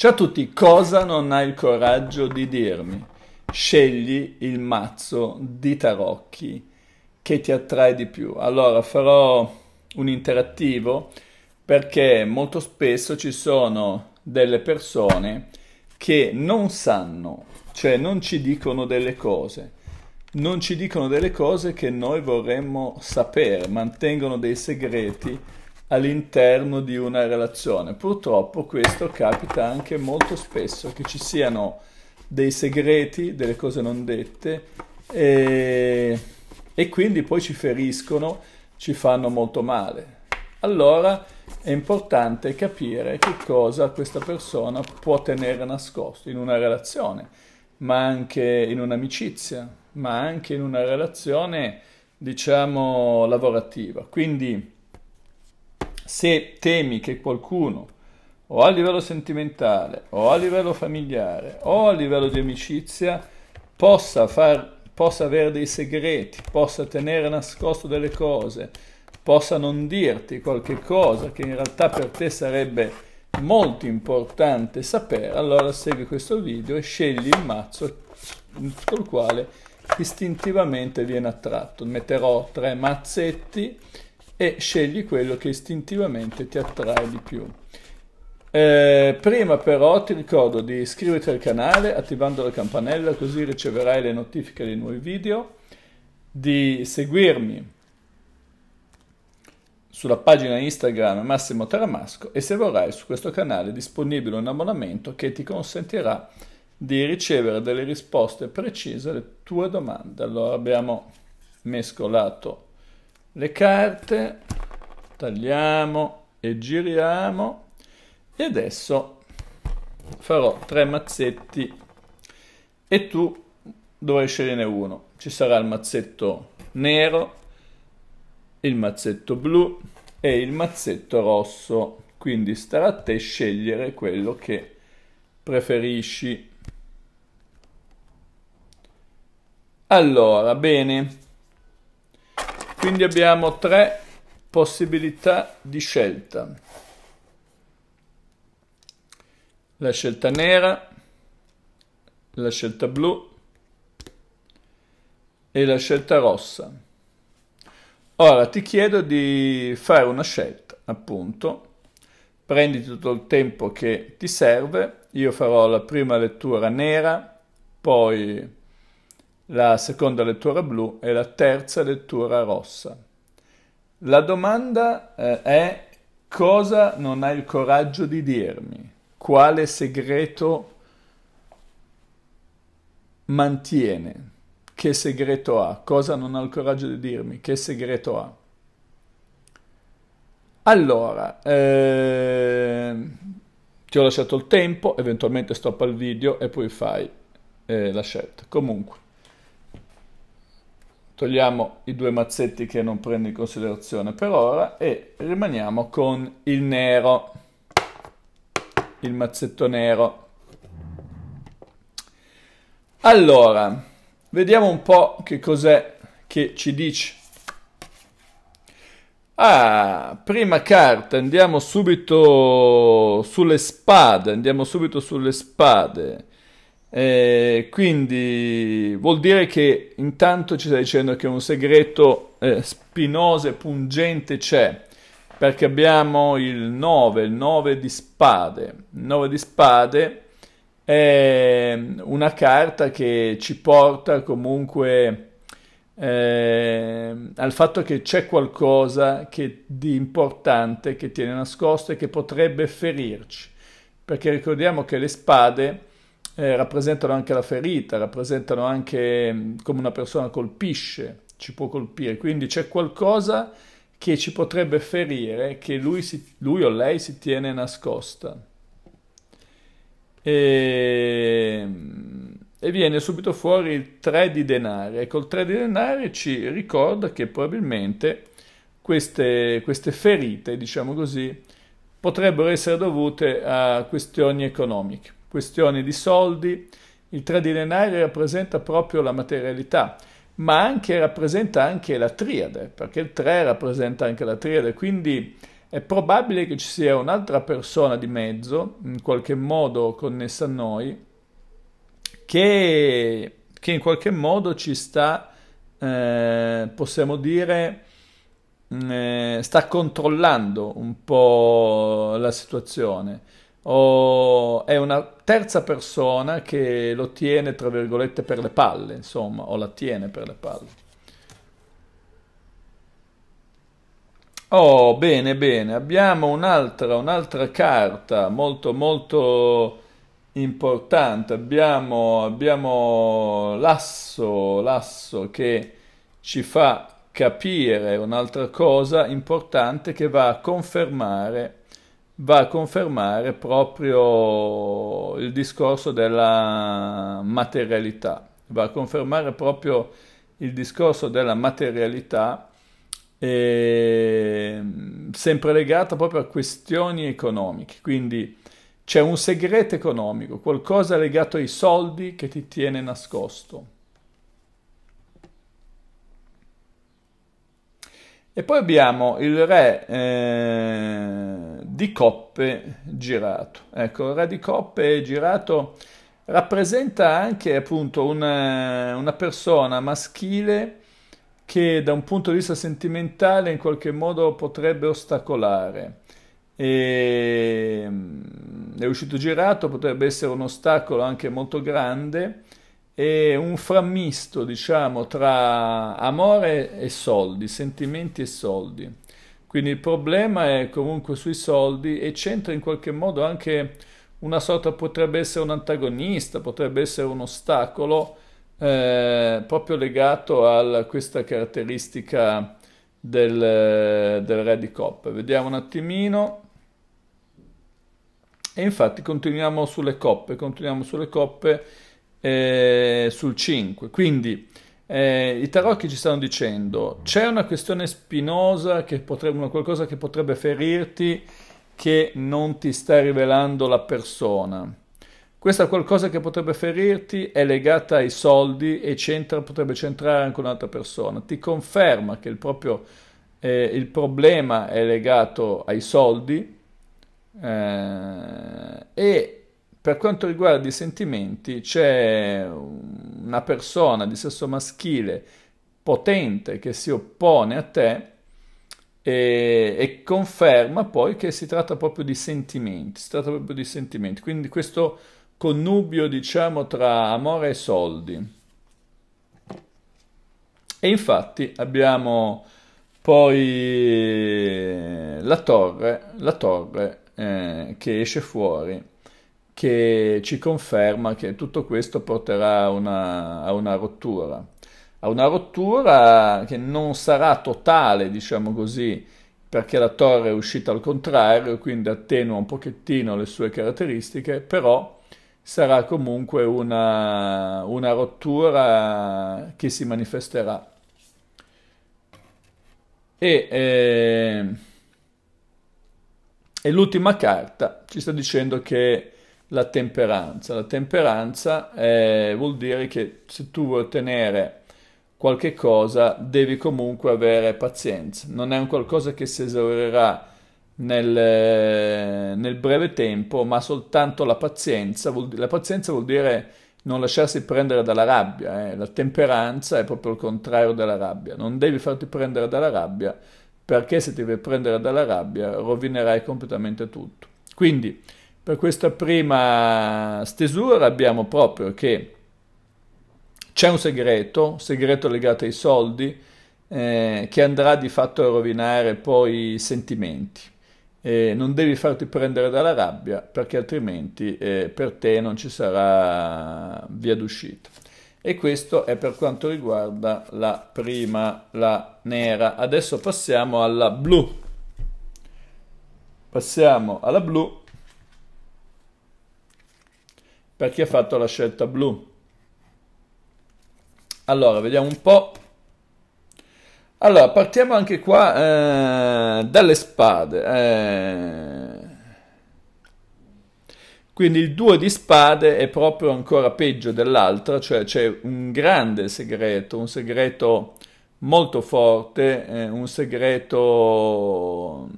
Ciao a tutti, cosa non hai il coraggio di dirmi? Scegli il mazzo di tarocchi che ti attrae di più. Allora farò un interattivo perché molto spesso ci sono delle persone che non sanno, cioè non ci dicono delle cose, non ci dicono delle cose che noi vorremmo sapere, mantengono dei segreti all'interno di una relazione. Purtroppo questo capita anche molto spesso, che ci siano dei segreti, delle cose non dette e, e quindi poi ci feriscono, ci fanno molto male. Allora è importante capire che cosa questa persona può tenere nascosto in una relazione, ma anche in un'amicizia, ma anche in una relazione, diciamo, lavorativa. Quindi se temi che qualcuno, o a livello sentimentale, o a livello familiare, o a livello di amicizia, possa, far, possa avere dei segreti, possa tenere nascosto delle cose, possa non dirti qualche cosa che in realtà per te sarebbe molto importante sapere, allora segui questo video e scegli il mazzo col quale istintivamente viene attratto. Metterò tre mazzetti e scegli quello che istintivamente ti attrae di più. Eh, prima però ti ricordo di iscriverti al canale attivando la campanella così riceverai le notifiche dei nuovi video, di seguirmi sulla pagina Instagram Massimo Taramasco e se vorrai su questo canale è disponibile un abbonamento che ti consentirà di ricevere delle risposte precise alle tue domande. Allora abbiamo mescolato le carte, tagliamo e giriamo e adesso farò tre mazzetti e tu dovrai scegliere uno. Ci sarà il mazzetto nero, il mazzetto blu e il mazzetto rosso, quindi starà a te scegliere quello che preferisci. Allora, bene, quindi abbiamo tre possibilità di scelta. La scelta nera, la scelta blu e la scelta rossa. Ora ti chiedo di fare una scelta, appunto. Prendi tutto il tempo che ti serve. Io farò la prima lettura nera, poi la seconda lettura blu e la terza lettura rossa. La domanda eh, è cosa non hai il coraggio di dirmi? Quale segreto mantiene? Che segreto ha? Cosa non ha il coraggio di dirmi? Che segreto ha? Allora, eh, ti ho lasciato il tempo, eventualmente stoppa il video e poi fai eh, la scelta. Comunque, togliamo i due mazzetti che non prendo in considerazione per ora e rimaniamo con il nero, il mazzetto nero. Allora, vediamo un po' che cos'è che ci dice. Ah, prima carta, andiamo subito sulle spade, andiamo subito sulle spade. Eh, quindi vuol dire che intanto ci sta dicendo che un segreto eh, spinoso e pungente c'è, perché abbiamo il 9, il 9 di spade. Il 9 di spade è una carta che ci porta comunque eh, al fatto che c'è qualcosa che, di importante che tiene nascosto e che potrebbe ferirci, perché ricordiamo che le spade eh, rappresentano anche la ferita, rappresentano anche mm, come una persona colpisce, ci può colpire, quindi c'è qualcosa che ci potrebbe ferire, che lui, si, lui o lei si tiene nascosta. E, ehm, e, viene subito fuori il 3 di denari. E col 3 di denari ci ricorda che probabilmente queste, queste ferite, diciamo così, potrebbero essere dovute a questioni economiche questioni di soldi. Il di tridinario rappresenta proprio la materialità, ma anche rappresenta anche la triade, perché il 3 rappresenta anche la triade, quindi è probabile che ci sia un'altra persona di mezzo, in qualche modo connessa a noi, che, che in qualche modo ci sta, eh, possiamo dire, mm, eh, sta controllando un po' la situazione o è una terza persona che lo tiene, tra virgolette, per le palle, insomma, o la tiene per le palle. Oh, bene, bene, abbiamo un'altra, un'altra carta molto, molto importante. Abbiamo, abbiamo l'asso, l'asso che ci fa capire un'altra cosa importante che va a confermare va a confermare proprio il discorso della materialità, va a confermare proprio il discorso della materialità eh, sempre legata proprio a questioni economiche, quindi c'è un segreto economico, qualcosa legato ai soldi che ti tiene nascosto. E poi abbiamo il re eh, di coppe girato. Ecco, il re di coppe girato rappresenta anche appunto una, eh, una persona maschile che da un punto di vista sentimentale in qualche modo potrebbe ostacolare. E, mm, è uscito girato, potrebbe essere un ostacolo anche molto grande è un frammisto, diciamo, tra amore e soldi, sentimenti e soldi. Quindi il problema è comunque sui soldi e c'entra in qualche modo anche una sorta, potrebbe essere un antagonista, potrebbe essere un ostacolo eh, proprio legato a questa caratteristica del, del re di coppe. Vediamo un attimino. E infatti continuiamo sulle coppe, continuiamo sulle coppe eh, sul 5. Quindi eh, i tarocchi ci stanno dicendo c'è una questione spinosa, che potrebbe, una qualcosa che potrebbe ferirti che non ti sta rivelando la persona. Questa qualcosa che potrebbe ferirti è legata ai soldi e c'entra, potrebbe centrare anche un'altra persona. Ti conferma che il proprio eh, il problema è legato ai soldi eh, e per quanto riguarda i sentimenti, c'è una persona di sesso maschile potente che si oppone a te e, e, conferma poi che si tratta proprio di sentimenti, si tratta proprio di sentimenti, quindi questo connubio diciamo tra amore e soldi. E infatti abbiamo poi la torre, la torre eh, che esce fuori che ci conferma che tutto questo porterà a una, a una rottura, a una rottura che non sarà totale, diciamo così, perché la torre è uscita al contrario, quindi attenua un pochettino le sue caratteristiche, però sarà comunque una, una, rottura che si manifesterà. E, eh, e l'ultima carta ci sta dicendo che la temperanza. La temperanza eh, vuol dire che se tu vuoi ottenere qualche cosa devi comunque avere pazienza. Non è un qualcosa che si esaurirà nel, nel breve tempo, ma soltanto la pazienza. Vuol, la pazienza vuol dire non lasciarsi prendere dalla rabbia. Eh. La temperanza è proprio il contrario della rabbia. Non devi farti prendere dalla rabbia perché se ti devi prendere dalla rabbia rovinerai completamente tutto. Quindi, per questa prima stesura abbiamo proprio che c'è un segreto, un segreto legato ai soldi, eh, che andrà di fatto a rovinare poi i sentimenti. Eh, non devi farti prendere dalla rabbia perché altrimenti eh, per te non ci sarà via d'uscita. E questo è per quanto riguarda la prima, la nera. Adesso passiamo alla blu. Passiamo alla blu perché ha fatto la scelta blu. Allora, vediamo un po'. Allora, partiamo anche qua eh, dalle spade. Eh. Quindi il 2 di spade è proprio ancora peggio dell'altra, cioè c'è un grande segreto, un segreto molto forte, eh, un segreto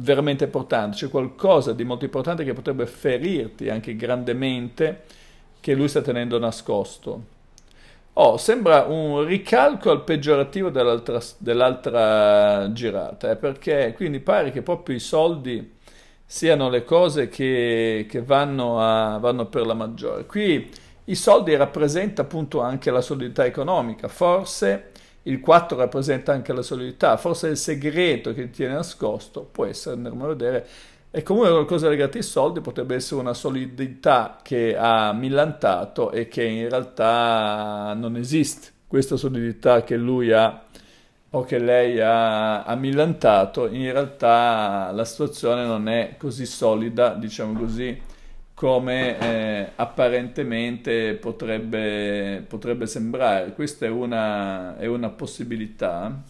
veramente importante, c'è qualcosa di molto importante che potrebbe ferirti anche grandemente che lui sta tenendo nascosto. Oh, sembra un ricalco al peggiorativo dell'altra, dell'altra girata, eh, perché quindi pare che proprio i soldi siano le cose che, che vanno, a, vanno, per la maggiore. Qui i soldi rappresentano appunto anche la solidità economica, forse il 4 rappresenta anche la solidità, forse il segreto che tiene nascosto può essere, andiamo a vedere, è comunque qualcosa legato ai soldi, potrebbe essere una solidità che ha millantato e che in realtà non esiste. Questa solidità che lui ha o che lei ha, ha millantato, in realtà la situazione non è così solida, diciamo così, come eh, apparentemente potrebbe, potrebbe, sembrare. Questa è una, è una possibilità.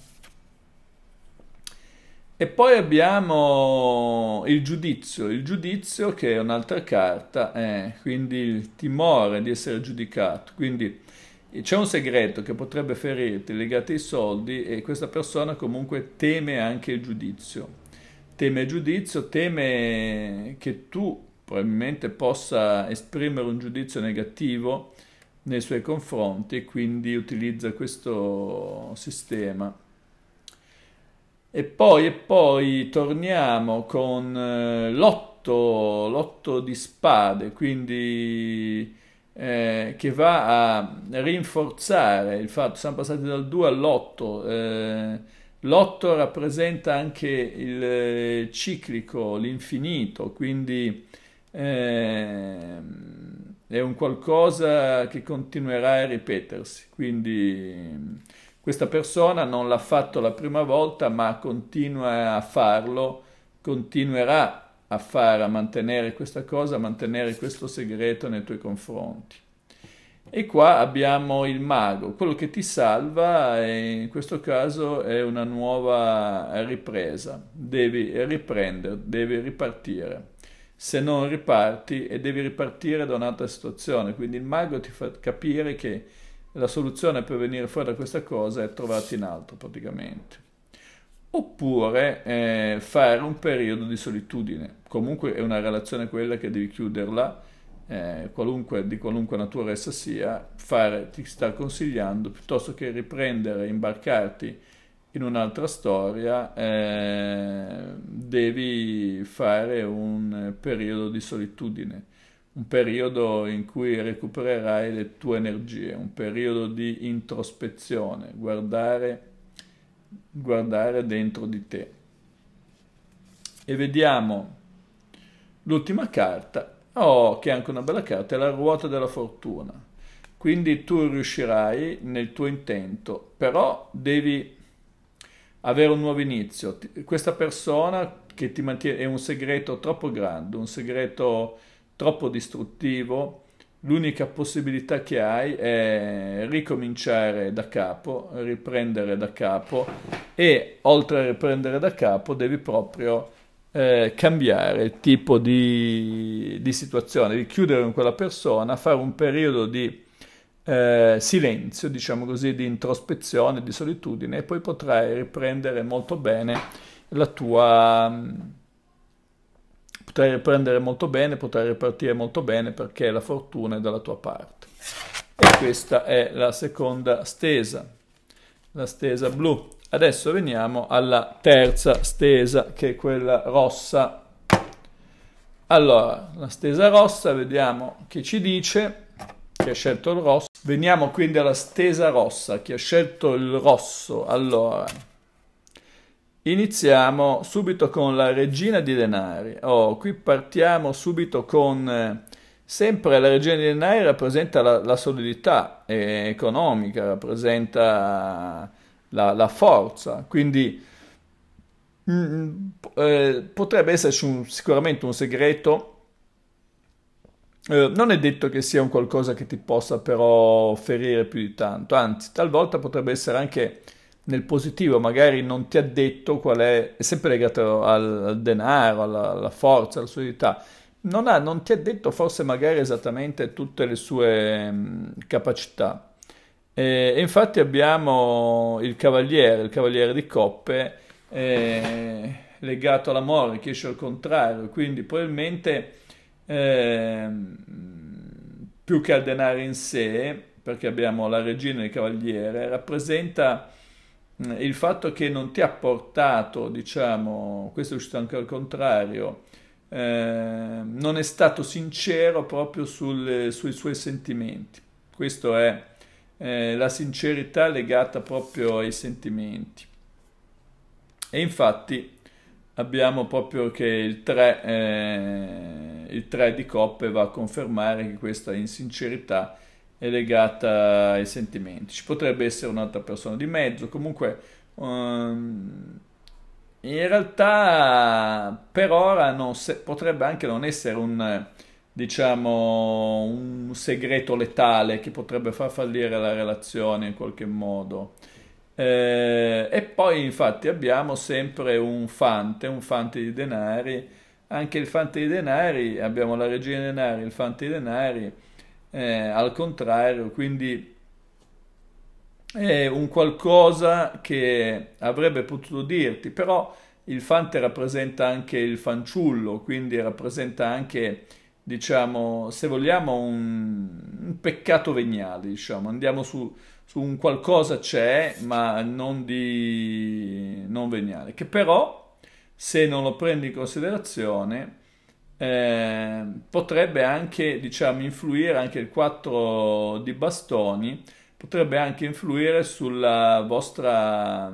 E poi abbiamo il giudizio, il giudizio che è un'altra carta, eh, quindi il timore di essere giudicato. Quindi c'è un segreto che potrebbe ferirti legato ai soldi e questa persona comunque teme anche il giudizio. Teme il giudizio, teme che tu probabilmente possa esprimere un giudizio negativo nei suoi confronti e quindi utilizza questo sistema. E poi, e poi torniamo con eh, l'otto, l'otto di spade, quindi eh, che va a rinforzare il fatto, siamo passati dal 2 all'8, eh, l'8 rappresenta anche il eh, ciclico, l'infinito, quindi Ehm, è un qualcosa che continuerà a ripetersi. Quindi questa persona non l'ha fatto la prima volta, ma continua a farlo, continuerà a fare, a mantenere questa cosa, a mantenere questo segreto nei tuoi confronti. E qua abbiamo il mago, quello che ti salva in questo caso è una nuova ripresa, devi riprendere, devi ripartire se non riparti e devi ripartire da un'altra situazione. Quindi il mago ti fa capire che la soluzione per venire fuori da questa cosa è trovarti in altro praticamente. Oppure eh, fare un periodo di solitudine. Comunque è una relazione quella che devi chiuderla, eh, qualunque, di qualunque natura essa sia, fare, ti sta consigliando piuttosto che riprendere, imbarcarti in un'altra storia eh, devi fare un periodo di solitudine, un periodo in cui recupererai le tue energie, un periodo di introspezione, guardare, guardare dentro di te. E vediamo l'ultima carta, oh, che è anche una bella carta, è la ruota della fortuna. Quindi tu riuscirai nel tuo intento, però devi avere un nuovo inizio. Questa persona che ti mantiene è un segreto troppo grande, un segreto troppo distruttivo. L'unica possibilità che hai è ricominciare da capo, riprendere da capo e oltre a riprendere da capo devi proprio eh, cambiare il tipo di, di situazione, di chiudere con quella persona, fare un periodo di eh, silenzio, diciamo così, di introspezione, di solitudine e poi potrai riprendere molto bene la tua... Mm, potrai riprendere molto bene, potrai ripartire molto bene perché la fortuna è dalla tua parte. E questa è la seconda stesa, la stesa blu. Adesso veniamo alla terza stesa, che è quella rossa. Allora, la stesa rossa, vediamo che ci dice, che ha scelto il rosso. Veniamo quindi alla stesa rossa. Chi ha scelto il rosso? Allora, iniziamo subito con la regina di denari. Oh, qui partiamo subito con... Eh, sempre la regina di denari rappresenta la, la solidità eh, economica, rappresenta la, la forza, quindi mh, mm, mm, eh, potrebbe esserci un, sicuramente un segreto eh, non è detto che sia un qualcosa che ti possa però ferire più di tanto, anzi talvolta potrebbe essere anche nel positivo, magari non ti ha detto qual è, è sempre legato al, al denaro, alla, alla, forza, alla solidità, non, ha, non ti ha detto forse magari esattamente tutte le sue mh, mm, capacità. E, eh, e infatti abbiamo il cavaliere, il cavaliere di coppe, eh, legato all'amore, che esce al contrario, quindi probabilmente ehm, più che al denaro in sé, perché abbiamo la regina e il cavaliere, rappresenta il fatto che non ti ha portato, diciamo, questo è uscito anche al contrario, eh, non è stato sincero proprio sul, sui suoi sentimenti. Questa è eh, la sincerità legata proprio ai sentimenti. E infatti abbiamo proprio che il 3, eh, il 3 di coppe va a confermare che questa insincerità è legata ai sentimenti. Ci potrebbe essere un'altra persona di mezzo, comunque um, in realtà per ora se, potrebbe anche non essere un diciamo un segreto letale che potrebbe far fallire la relazione in qualche modo. Eh, e poi infatti abbiamo sempre un fante, un fante di denari, anche il fante di denari, abbiamo la regina di denari, il fante di denari, eh, al contrario, quindi è un qualcosa che avrebbe potuto dirti, però il fante rappresenta anche il fanciullo, quindi rappresenta anche, diciamo, se vogliamo, un, un peccato veniale, diciamo, andiamo su un qualcosa c'è, ma non di non veniale, che però se non lo prendi in considerazione eh, potrebbe anche, diciamo, influire anche il 4 di bastoni, potrebbe anche influire sulla vostra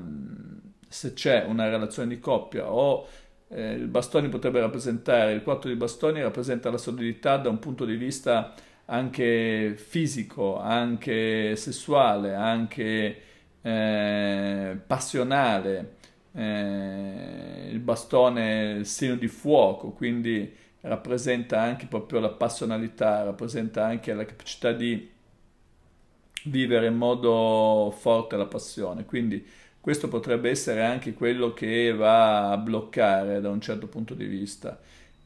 se c'è una relazione di coppia o eh, il bastone potrebbe rappresentare il 4 di bastoni rappresenta la solidità da un punto di vista anche fisico, anche sessuale, anche eh, passionale, eh, il bastone, è il segno di fuoco, quindi rappresenta anche proprio la passionalità, rappresenta anche la capacità di vivere in modo forte la passione, quindi questo potrebbe essere anche quello che va a bloccare da un certo punto di vista.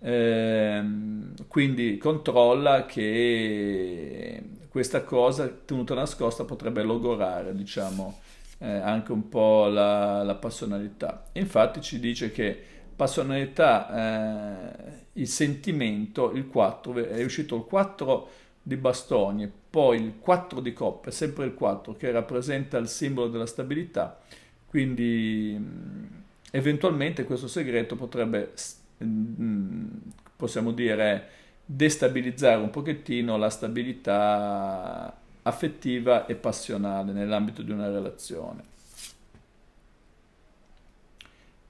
Ehm, quindi controlla che questa cosa tenuta nascosta potrebbe logorare, diciamo, eh, anche un po' la, la passionalità. infatti ci dice che passionalità, eh, il sentimento, il 4, è uscito il 4 di bastoni, poi il 4 di coppe, sempre il 4 che rappresenta il simbolo della stabilità, quindi mm, eventualmente questo segreto potrebbe Mm, possiamo dire, destabilizzare un pochettino la stabilità affettiva e passionale nell'ambito di una relazione.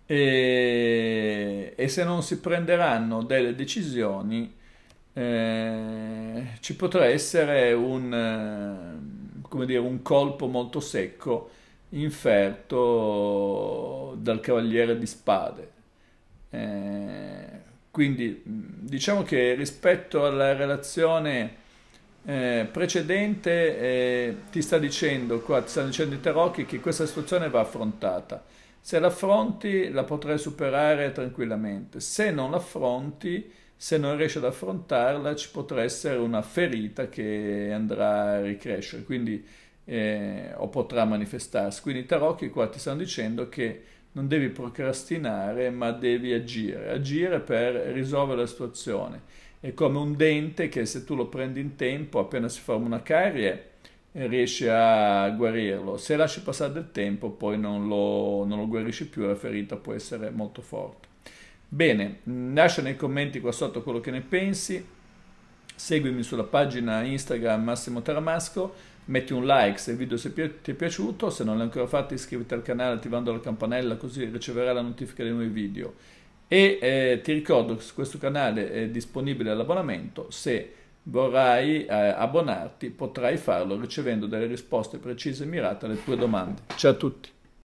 E, e se non si prenderanno delle decisioni, eh, ci potrà essere un, eh, dire, un colpo molto secco inferto dal cavaliere di spade, eh, quindi diciamo che rispetto alla relazione eh, precedente eh, ti sta dicendo qua, ti sta dicendo i tarocchi che questa situazione va affrontata. Se l'affronti la potrai superare tranquillamente, se non l'affronti, se non riesci ad affrontarla ci potrà essere una ferita che andrà a ricrescere, quindi, eh, o potrà manifestarsi. Quindi i tarocchi qua ti stanno dicendo che non devi procrastinare, ma devi agire, agire per risolvere la situazione. È come un dente che se tu lo prendi in tempo, appena si forma una carie, riesci a guarirlo. Se lasci passare del tempo, poi non lo, non lo guarisci più, la ferita può essere molto forte. Bene, lascia nei commenti qua sotto quello che ne pensi, seguimi sulla pagina Instagram Massimo Taramasco metti un like se il video ti è piaciuto, se non l'hai ancora fatto iscriviti al canale attivando la campanella così riceverai la notifica dei nuovi video e eh, ti ricordo che su questo canale è disponibile l'abbonamento, se vorrai eh, abbonarti potrai farlo ricevendo delle risposte precise e mirate alle tue domande. Ciao a tutti!